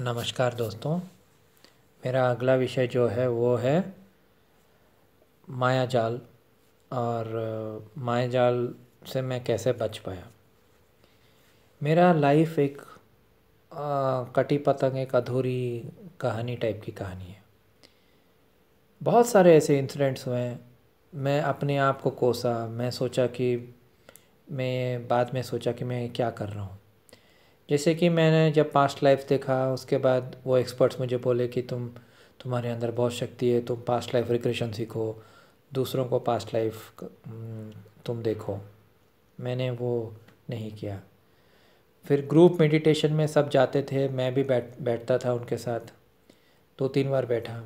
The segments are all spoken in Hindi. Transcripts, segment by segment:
नमस्कार दोस्तों मेरा अगला विषय जो है वो है माया जाल और माया जाल से मैं कैसे बच पाया मेरा लाइफ एक कटी पतंग एक अधूरी कहानी टाइप की कहानी है बहुत सारे ऐसे इंसिडेंट्स हुए हैं मैं अपने आप को कोसा मैं सोचा कि मैं बाद में सोचा कि मैं क्या कर रहा हूँ जैसे कि मैंने जब पास्ट लाइफ देखा उसके बाद वो एक्सपर्ट्स मुझे बोले कि तुम तुम्हारे अंदर बहुत शक्ति है तुम पास्ट लाइफ रिक्रेशन सीखो दूसरों को पास्ट लाइफ तुम देखो मैंने वो नहीं किया फिर ग्रुप मेडिटेशन में सब जाते थे मैं भी बैठ बैठता था उनके साथ दो तीन बार बैठा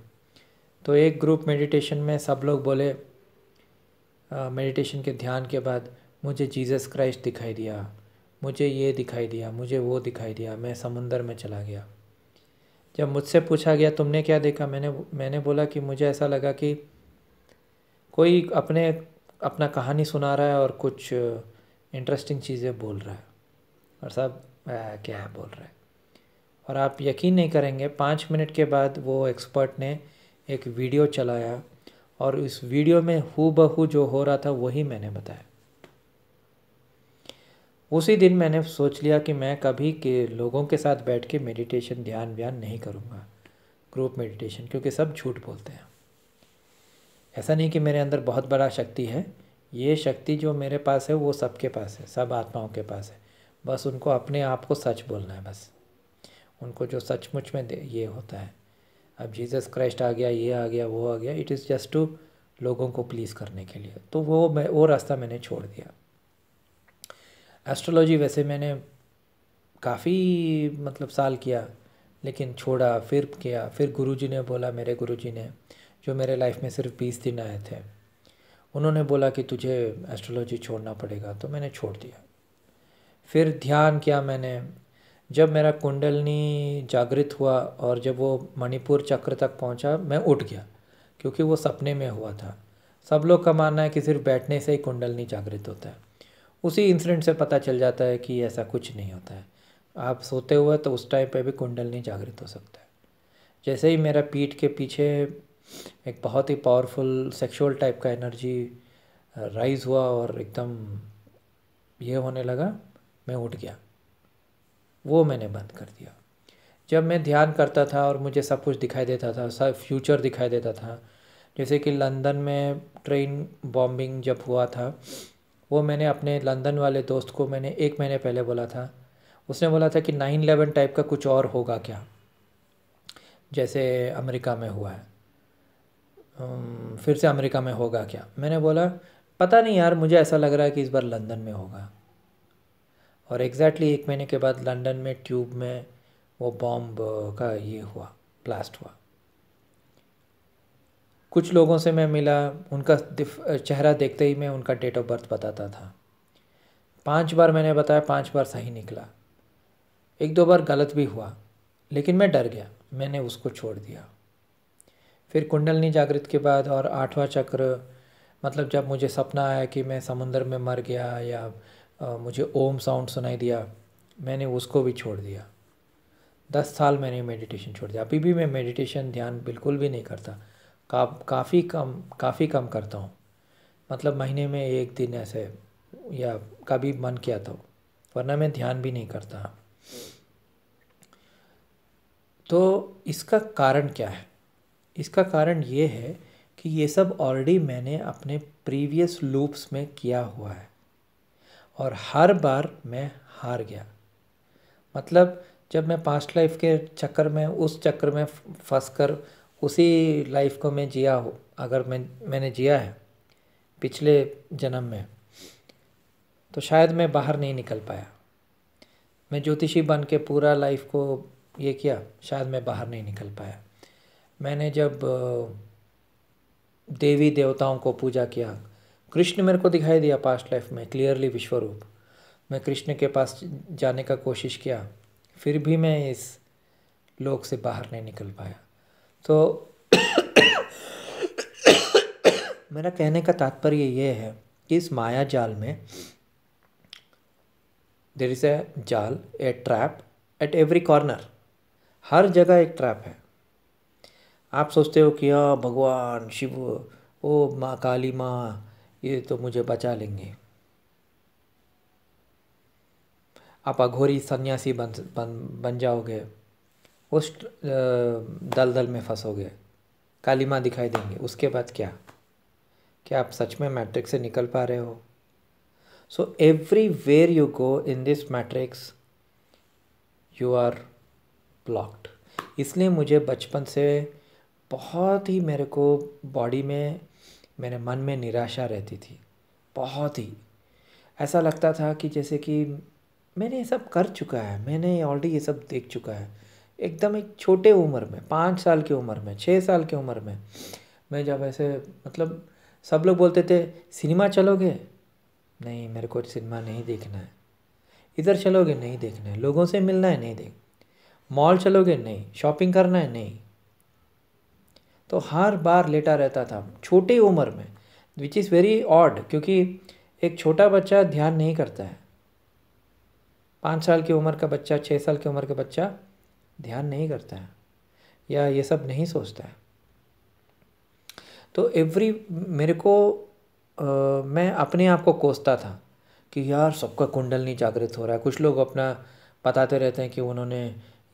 तो एक ग्रुप मेडिटेशन में सब लोग बोले मेडिटेशन के ध्यान के बाद मुझे जीसस क्राइस्ट दिखाई दिया मुझे ये दिखाई दिया मुझे वो दिखाई दिया मैं समुंदर में चला गया जब मुझसे पूछा गया तुमने क्या देखा मैंने मैंने बोला कि मुझे ऐसा लगा कि कोई अपने अपना कहानी सुना रहा है और कुछ इंटरेस्टिंग चीज़ें बोल रहा है और साहब क्या है बोल रहा है और आप यकीन नहीं करेंगे पाँच मिनट के बाद वो एक्सपर्ट ने एक वीडियो चलाया और इस वीडियो में हु बहू जो हो रहा था वही मैंने बताया उसी दिन मैंने सोच लिया कि मैं कभी के लोगों के साथ बैठ के मेडिटेशन ध्यान व्यान नहीं करूँगा ग्रुप मेडिटेशन क्योंकि सब झूठ बोलते हैं ऐसा नहीं कि मेरे अंदर बहुत बड़ा शक्ति है ये शक्ति जो मेरे पास है वो सबके पास है सब आत्माओं के पास है बस उनको अपने आप को सच बोलना है बस उनको जो सचमुच में ये होता है अब जीसस क्राइस्ट आ गया ये आ गया वो आ गया इट इज़ जस्ट टू लोगों को प्लीज़ करने के लिए तो वो मैं वो रास्ता मैंने छोड़ दिया एस्ट्रोलॉजी वैसे मैंने काफ़ी मतलब साल किया लेकिन छोड़ा फिर किया फिर गुरुजी ने बोला मेरे गुरुजी ने जो मेरे लाइफ में सिर्फ बीस दिन आए थे उन्होंने बोला कि तुझे एस्ट्रोलॉजी छोड़ना पड़ेगा तो मैंने छोड़ दिया फिर ध्यान किया मैंने जब मेरा कुंडलनी जागृत हुआ और जब वो मणिपुर चक्र तक पहुंचा मैं उठ गया क्योंकि वो सपने में हुआ था सब लोग का मानना है कि सिर्फ बैठने से ही कुंडलनी जागृत होता है उसी इंसिडेंट से पता चल जाता है कि ऐसा कुछ नहीं होता है आप सोते हुए तो उस टाइम पे भी कुंडल नहीं जागृत हो सकता है जैसे ही मेरा पीठ के पीछे एक बहुत ही पावरफुल सेक्सुअल टाइप का एनर्जी राइज हुआ और एकदम ये होने लगा मैं उठ गया वो मैंने बंद कर दिया जब मैं ध्यान करता था और मुझे सब कुछ दिखाई देता था सब फ्यूचर दिखाई देता था जैसे कि लंदन में ट्रेन बॉम्बिंग जब हुआ था वो मैंने अपने लंदन वाले दोस्त को मैंने एक महीने पहले बोला था उसने बोला था कि नाइन इलेवन टाइप का कुछ और होगा क्या जैसे अमेरिका में हुआ है फिर से अमेरिका में होगा क्या मैंने बोला पता नहीं यार मुझे ऐसा लग रहा है कि इस बार लंदन में होगा और एग्जैक्टली exactly एक महीने के बाद लंदन में ट्यूब में वो बॉम्ब का ये हुआ ब्लास्ट हुआ कुछ लोगों से मैं मिला उनका चेहरा देखते ही मैं उनका डेट ऑफ बर्थ बताता था पांच बार मैंने बताया पांच बार सही निकला एक दो बार गलत भी हुआ लेकिन मैं डर गया मैंने उसको छोड़ दिया फिर कुंडलनी जागृत के बाद और आठवां चक्र मतलब जब मुझे सपना आया कि मैं समुंदर में मर गया या आ, मुझे ओम साउंड सुनाई दिया मैंने उसको भी छोड़ दिया दस साल मैंने मेडिटेशन छोड़ दिया अभी भी मैं मेडिटेशन ध्यान बिल्कुल भी नहीं करता का काफ़ी कम काफ़ी कम करता हूँ मतलब महीने में एक दिन ऐसे या कभी मन किया तो वरना मैं ध्यान भी नहीं करता तो इसका कारण क्या है इसका कारण ये है कि ये सब ऑलरेडी मैंने अपने प्रीवियस लूप्स में किया हुआ है और हर बार मैं हार गया मतलब जब मैं पास्ट लाइफ के चक्कर में उस चक्कर में फंस कर उसी लाइफ को मैं जिया हो अगर मैं मैंने जिया है पिछले जन्म में तो शायद मैं बाहर नहीं निकल पाया मैं ज्योतिषी बन के पूरा लाइफ को ये किया शायद मैं बाहर नहीं निकल पाया मैंने जब देवी देवताओं को पूजा किया कृष्ण मेरे को दिखाई दिया पास्ट लाइफ में क्लियरली विश्वरूप मैं कृष्ण के पास जाने का कोशिश किया फिर भी मैं इस लोक से बाहर नहीं निकल पाया तो मेरा कहने का तात्पर्य ये है कि इस माया जाल में देर इज़ ए जाल a trap at every corner हर जगह एक ट्रैप है आप सोचते हो कि हाँ भगवान शिव ओ माँ काली माँ ये तो मुझे बचा लेंगे आप अघोरी सन्यासी बन बन बन जाओगे उस दलदल में फंसोगे कालीमा दिखाई देंगे उसके बाद क्या क्या आप सच में मैट्रिक से निकल पा रहे हो so everywhere you go in this matrix you are blocked इसलिए मुझे बचपन से बहुत ही मेरे को बॉडी में मेरे मन में निराशा रहती थी बहुत ही ऐसा लगता था कि जैसे कि मैंने ये सब कर चुका है मैंने ऑलरेडी ये सब देख चुका है एकदम एक छोटे उम्र में पाँच साल की उम्र में छः साल की उम्र में मैं जब ऐसे मतलब सब लोग बोलते थे सिनेमा चलोगे नहीं मेरे को सिनेमा नहीं देखना है इधर चलोगे नहीं देखना है लोगों से मिलना है नहीं देख मॉल चलोगे नहीं शॉपिंग करना है नहीं तो हर बार लेटा रहता था छोटी उम्र में विच इज़ वेरी ऑड क्योंकि एक छोटा बच्चा ध्यान नहीं करता है पाँच साल की उम्र का बच्चा छः साल की उम्र का बच्चा ध्यान नहीं करता है या ये सब नहीं सोचता है तो एवरी मेरे को आ, मैं अपने आप को कोसता था कि यार सबका कुंडल नहीं जागृत हो रहा है कुछ लोग अपना बताते रहते हैं कि उन्होंने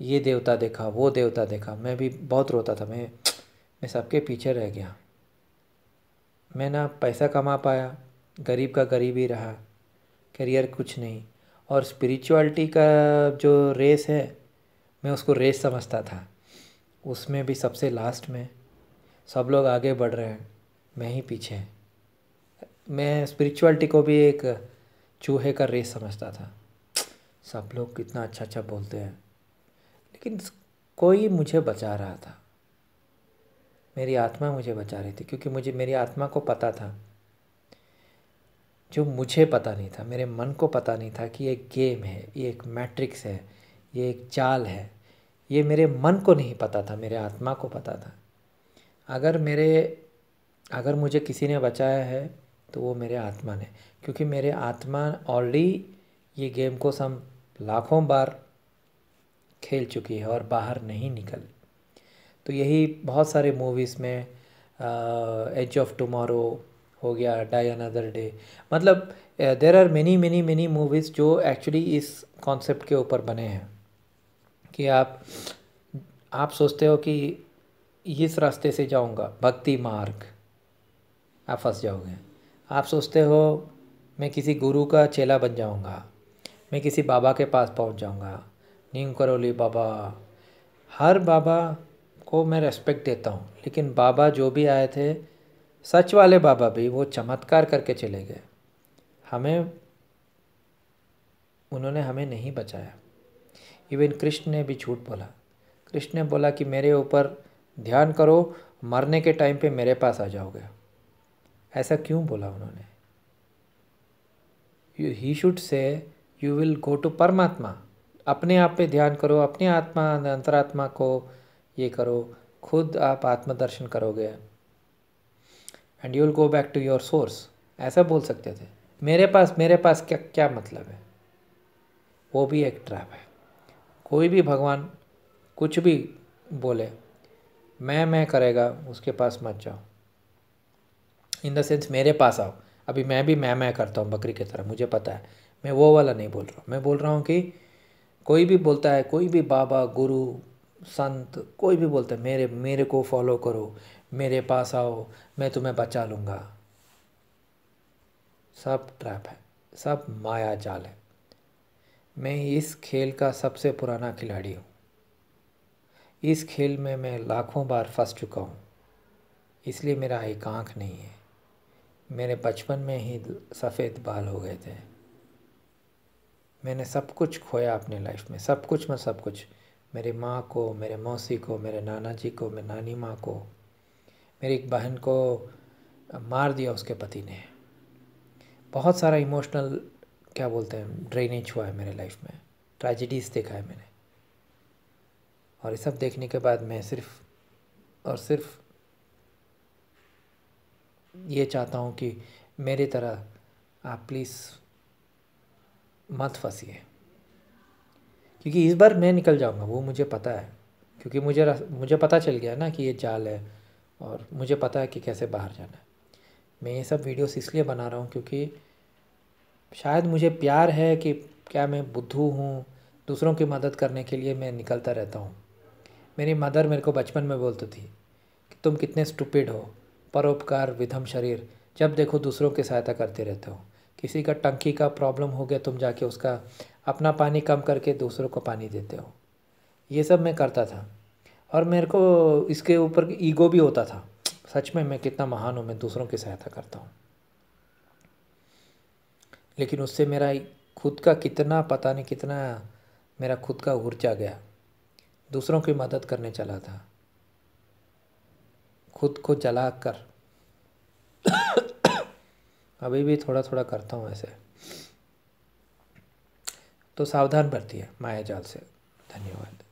ये देवता देखा वो देवता देखा मैं भी बहुत रोता था मैं मैं सबके पीछे रह गया मैं ना पैसा कमा पाया गरीब का गरीब ही रहा करियर कुछ नहीं और स्पिरिचुअलिटी का जो रेस है मैं उसको रेस समझता था उसमें भी सबसे लास्ट में सब लोग आगे बढ़ रहे हैं मैं ही पीछे मैं स्पिरिचुअलिटी को भी एक चूहे का रेस समझता था सब लोग कितना अच्छा अच्छा बोलते हैं लेकिन कोई मुझे बचा रहा था मेरी आत्मा मुझे बचा रही थी क्योंकि मुझे मेरी आत्मा को पता था जो मुझे पता नहीं था मेरे मन को पता नहीं था कि ये गेम है ये एक मैट्रिक्स है ये एक चाल है ये मेरे मन को नहीं पता था मेरे आत्मा को पता था अगर मेरे अगर मुझे किसी ने बचाया है तो वो मेरे आत्मा ने क्योंकि मेरे आत्मा ऑलरेडी ये गेम को सम लाखों बार खेल चुकी है और बाहर नहीं निकल तो यही बहुत सारे मूवीज़ में एज ऑफ टुमारो हो गया डाई अनदर डे मतलब there are many many many movies जो एक्चुअली इस कॉन्सेप्ट के ऊपर बने हैं कि आप आप सोचते हो कि इस रास्ते से जाऊंगा भक्ति मार्ग आप फंस जाओगे आप सोचते हो मैं किसी गुरु का चेला बन जाऊंगा मैं किसी बाबा के पास पहुंच जाऊंगा नीम करोली बाबा हर बाबा को मैं रेस्पेक्ट देता हूँ लेकिन बाबा जो भी आए थे सच वाले बाबा भी वो चमत्कार करके चले गए हमें उन्होंने हमें नहीं बचाया इवन कृष्ण ने भी झूठ बोला कृष्ण ने बोला कि मेरे ऊपर ध्यान करो मरने के टाइम पे मेरे पास आ जाओगे ऐसा क्यों बोला उन्होंने he should say you will go to परमात्मा अपने आप पे ध्यान करो अपने आत्मा अंतरात्मा को ये करो खुद आप आत्मदर्शन करोगे and you will go back to your source ऐसा बोल सकते थे मेरे पास मेरे पास क्या क्या मतलब है वो भी एक ट्रैप है कोई भी भगवान कुछ भी बोले मैं मैं करेगा उसके पास मत जाओ इन द सेंस मेरे पास आओ अभी मैं भी मैं मैं करता हूँ बकरी की तरह मुझे पता है मैं वो वाला नहीं बोल रहा हूँ मैं बोल रहा हूँ कि कोई भी बोलता है कोई भी बाबा गुरु संत कोई भी बोलता है मेरे मेरे को फॉलो करो मेरे पास आओ मैं तुम्हें बचा लूँगा सब ट्रैप है सब माया जाल है मैं इस खेल का सबसे पुराना खिलाड़ी हूँ इस खेल में मैं लाखों बार फंस चुका हूँ इसलिए मेरा एक आँख नहीं है मेरे बचपन में ही सफ़ेद बाल हो गए थे मैंने सब कुछ खोया अपने लाइफ में सब कुछ मैं सब कुछ मेरी माँ को मेरे मौसी को मेरे नाना जी को मेरी नानी माँ को मेरी एक बहन को मार दिया उसके पति ने बहुत सारा इमोशनल क्या बोलते हैं ड्रेनेज हुआ है मेरे लाइफ में ट्रेजिडीज़ देखा है मैंने और ये सब देखने के बाद मैं सिर्फ और सिर्फ ये चाहता हूँ कि मेरे तरह आप प्लीज़ मत फंसिए क्योंकि इस बार मैं निकल जाऊँगा वो मुझे पता है क्योंकि मुझे मुझे पता चल गया ना कि ये जाल है और मुझे पता है कि कैसे बाहर जाना है मैं ये सब वीडियोस इसलिए बना रहा हूँ क्योंकि शायद मुझे प्यार है कि क्या मैं बुद्धू हूँ दूसरों की मदद करने के लिए मैं निकलता रहता हूँ मेरी मदर मेरे को बचपन में बोलती थी कि तुम कितने स्टूपिड हो परोपकार विधम शरीर जब देखो दूसरों की सहायता करते रहते हो किसी का टंकी का प्रॉब्लम हो गया तुम जाके उसका अपना पानी कम करके दूसरों को पानी देते हो ये सब मैं करता था और मेरे को इसके ऊपर ईगो भी होता था सच में मैं कितना महान हूँ मैं दूसरों की सहायता करता हूँ लेकिन उससे मेरा खुद का कितना पता नहीं कितना मेरा खुद का ऊर्जा गया दूसरों की मदद करने चला था खुद को जला कर अभी भी थोड़ा थोड़ा करता हूँ ऐसे तो सावधान है माया जाल से धन्यवाद